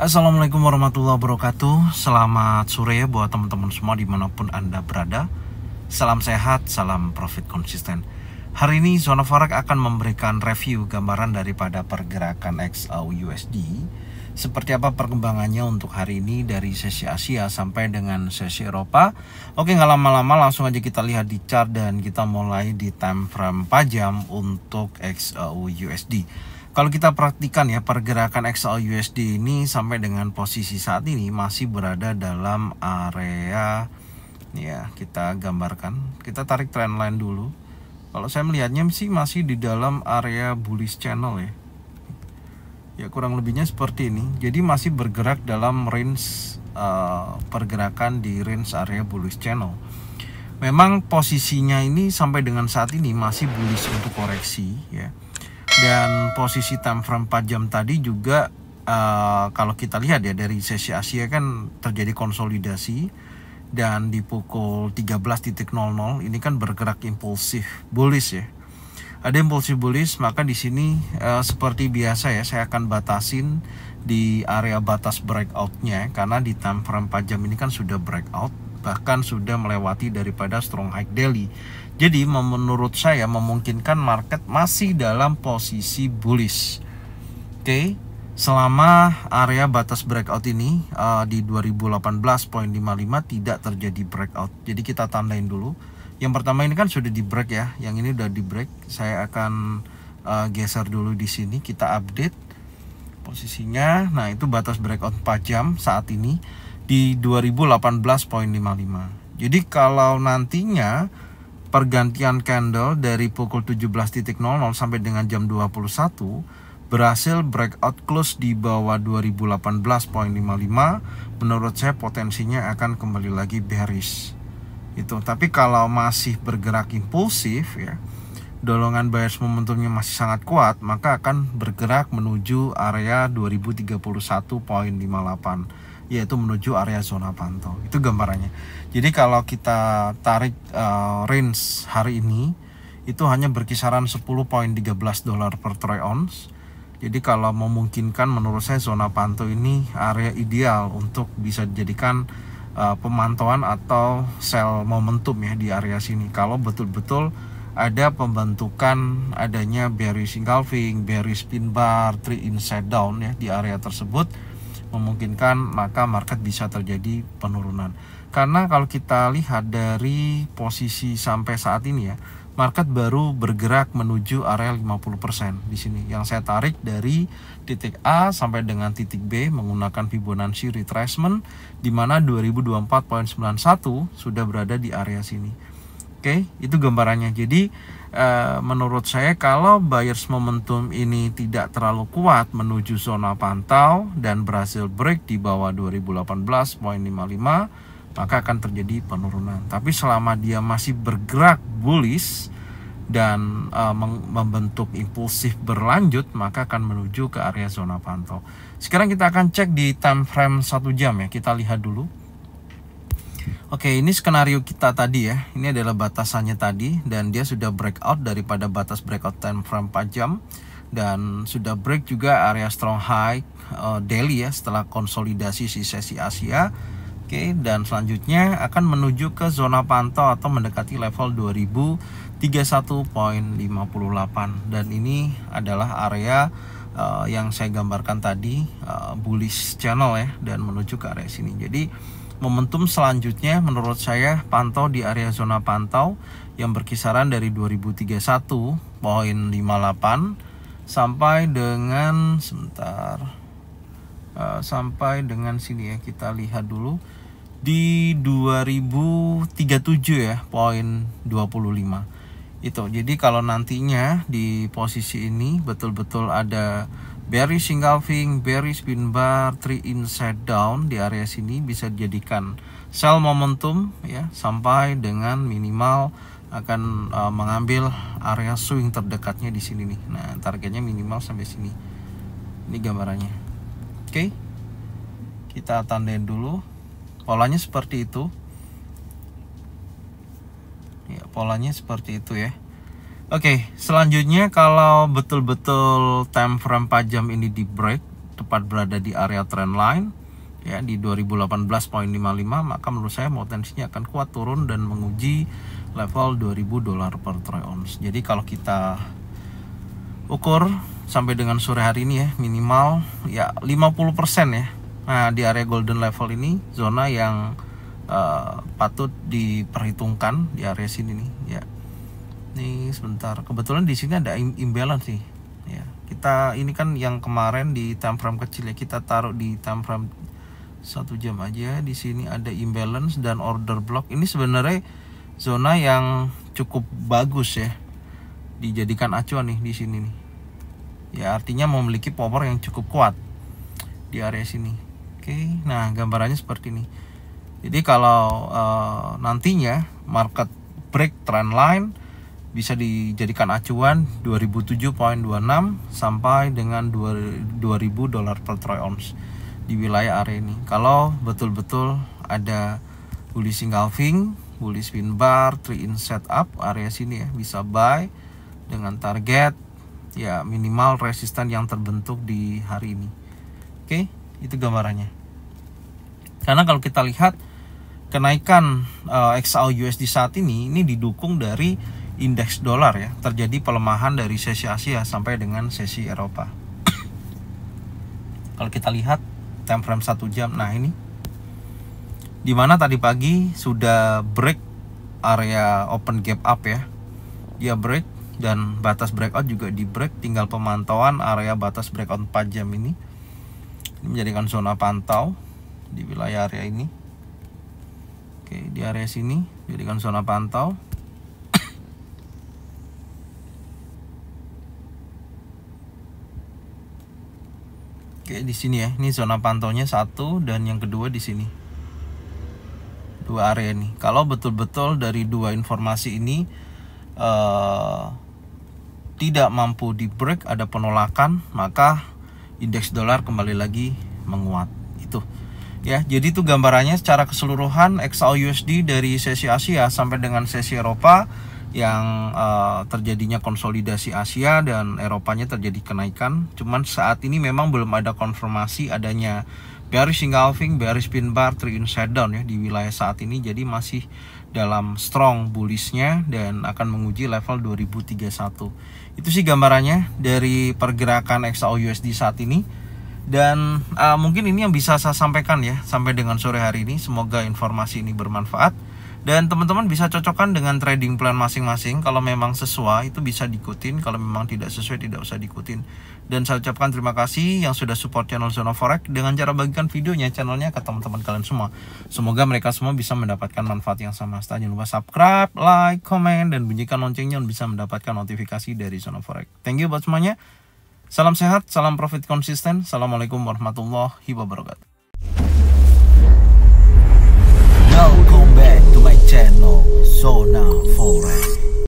Assalamualaikum warahmatullahi wabarakatuh Selamat sore buat teman-teman semua dimanapun Anda berada Salam sehat, salam profit konsisten Hari ini Zona Forex akan memberikan review gambaran daripada pergerakan XAU USD Seperti apa perkembangannya untuk hari ini dari sesi Asia sampai dengan sesi Eropa Oke nggak lama-lama langsung aja kita lihat di chart dan kita mulai di time frame pajam untuk XAU USD kalau kita perhatikan ya pergerakan XL USD ini sampai dengan posisi saat ini masih berada dalam area ya kita gambarkan. Kita tarik trendline dulu. Kalau saya melihatnya sih masih di dalam area bullish channel ya. Ya kurang lebihnya seperti ini. Jadi masih bergerak dalam range uh, pergerakan di range area bullish channel. Memang posisinya ini sampai dengan saat ini masih bullish untuk koreksi ya dan posisi time frame 4 jam tadi juga uh, kalau kita lihat ya dari sesi Asia kan terjadi konsolidasi dan di pukul 13.00 ini kan bergerak impulsif bullish ya ada impulsif bullish maka di sini uh, seperti biasa ya saya akan batasin di area batas breakoutnya karena di time frame 4 jam ini kan sudah breakout bahkan sudah melewati daripada strong high daily jadi menurut saya memungkinkan market masih dalam posisi bullish. Oke, okay? selama area batas breakout ini uh, di 2018.55 tidak terjadi breakout. Jadi kita tandain dulu. Yang pertama ini kan sudah di break ya. Yang ini udah di break. Saya akan uh, geser dulu di sini kita update posisinya. Nah, itu batas breakout 4 jam saat ini di 2018.55. Jadi kalau nantinya pergantian candle dari pukul 17.00 sampai dengan jam 21 berhasil breakout close di bawah 2018.55 menurut saya potensinya akan kembali lagi bearish itu tapi kalau masih bergerak impulsif ya dolongan bias momentumnya masih sangat kuat maka akan bergerak menuju area 2031.58 yaitu menuju area zona pantau. Itu gambarannya. Jadi kalau kita tarik uh, range hari ini itu hanya berkisaran 10.13 dolar per troy ounce. Jadi kalau memungkinkan menurut saya zona pantau ini area ideal untuk bisa dijadikan uh, pemantauan atau sel momentum ya di area sini. Kalau betul-betul ada pembentukan adanya bearish engulfing, bearish pin bar, three inside down ya di area tersebut memungkinkan maka market bisa terjadi penurunan. Karena kalau kita lihat dari posisi sampai saat ini ya, market baru bergerak menuju area 50% di sini. Yang saya tarik dari titik A sampai dengan titik B menggunakan Fibonacci retracement di mana 2024.91 sudah berada di area sini. Oke, itu gambarannya. Jadi Eh, menurut saya kalau buyers momentum ini tidak terlalu kuat menuju zona pantau dan berhasil break di bawah 2018.55 maka akan terjadi penurunan. Tapi selama dia masih bergerak bullish dan uh, membentuk impulsif berlanjut maka akan menuju ke area zona pantau. Sekarang kita akan cek di time frame 1 jam ya. Kita lihat dulu. Oke, ini skenario kita tadi ya. Ini adalah batasannya tadi dan dia sudah breakout daripada batas breakout time frame 4 jam dan sudah break juga area strong high uh, daily ya setelah konsolidasi si sesi Asia. Oke, dan selanjutnya akan menuju ke zona pantau atau mendekati level 2031.58 dan ini adalah area uh, yang saya gambarkan tadi uh, bullish channel ya dan menuju ke area sini. Jadi Momentum selanjutnya menurut saya pantau di area zona pantau yang berkisaran dari 2031 poin 58 sampai dengan sebentar uh, sampai dengan sini ya kita lihat dulu di 2037 ya poin 25 itu jadi kalau nantinya di posisi ini betul-betul ada Bearish engulfing, bearish pin bar, three inside down di area sini bisa dijadikan sell momentum ya sampai dengan minimal akan uh, mengambil area swing terdekatnya di sini nih. Nah, targetnya minimal sampai sini. Ini gambarannya. Oke. Okay. Kita tandain dulu. Polanya seperti itu. Ya, polanya seperti itu ya. Oke, okay, selanjutnya kalau betul-betul time frame 4 jam ini di break, tepat berada di area trendline ya di 2018.55 maka menurut saya potensinya akan kuat turun dan menguji level 2000 dolar per troy ounce. Jadi kalau kita ukur sampai dengan sore hari ini ya minimal ya 50% ya. Nah, di area golden level ini zona yang uh, patut diperhitungkan di area sini nih nih sebentar kebetulan di sini ada imbalance sih ya kita ini kan yang kemarin di time frame kecil ya kita taruh di time frame satu jam aja di sini ada imbalance dan order block ini sebenarnya zona yang cukup bagus ya dijadikan acuan nih di sini nih ya artinya memiliki power yang cukup kuat di area sini oke nah gambarannya seperti ini jadi kalau uh, nantinya market break trend line bisa dijadikan acuan 2007.26 sampai dengan 2000 dolar per troy ounce di wilayah area ini. Kalau betul-betul ada bullish engulfing, bullish pin bar, three in setup area sini ya bisa buy dengan target ya minimal resisten yang terbentuk di hari ini. Oke, itu gambarannya. Karena kalau kita lihat kenaikan uh, eh, XAU USD saat ini ini didukung dari indeks dolar ya terjadi pelemahan dari sesi Asia sampai dengan sesi Eropa. Kalau kita lihat time frame 1 jam, nah ini dimana tadi pagi sudah break area open gap up ya, dia break dan batas breakout juga di break, tinggal pemantauan area batas breakout 4 jam ini. Ini menjadikan zona pantau di wilayah area ini. Oke, di area sini jadikan zona pantau Kayak di sini ya. Ini zona pantaunya satu dan yang kedua di sini. Dua area nih. Kalau betul-betul dari dua informasi ini uh, tidak mampu di break ada penolakan, maka indeks dolar kembali lagi menguat. Itu ya jadi itu gambarannya secara keseluruhan XAU USD dari sesi Asia sampai dengan sesi Eropa yang uh, terjadinya konsolidasi Asia dan Eropanya terjadi kenaikan. Cuman saat ini memang belum ada konfirmasi adanya bearish engulfing, bearish pin bar, three inside down ya di wilayah saat ini. Jadi masih dalam strong bullishnya dan akan menguji level 2031. Itu sih gambarannya dari pergerakan XAU USD saat ini. Dan uh, mungkin ini yang bisa saya sampaikan ya sampai dengan sore hari ini. Semoga informasi ini bermanfaat dan teman-teman bisa cocokkan dengan trading plan masing-masing kalau memang sesuai itu bisa diikutin kalau memang tidak sesuai tidak usah diikutin dan saya ucapkan terima kasih yang sudah support channel Zona Forex dengan cara bagikan videonya channelnya ke teman-teman kalian semua semoga mereka semua bisa mendapatkan manfaat yang sama Setelah jangan lupa subscribe like komen, dan bunyikan loncengnya untuk bisa mendapatkan notifikasi dari Zona Forex thank you buat semuanya salam sehat salam profit konsisten assalamualaikum warahmatullahi wabarakatuh Welcome. channel, so now for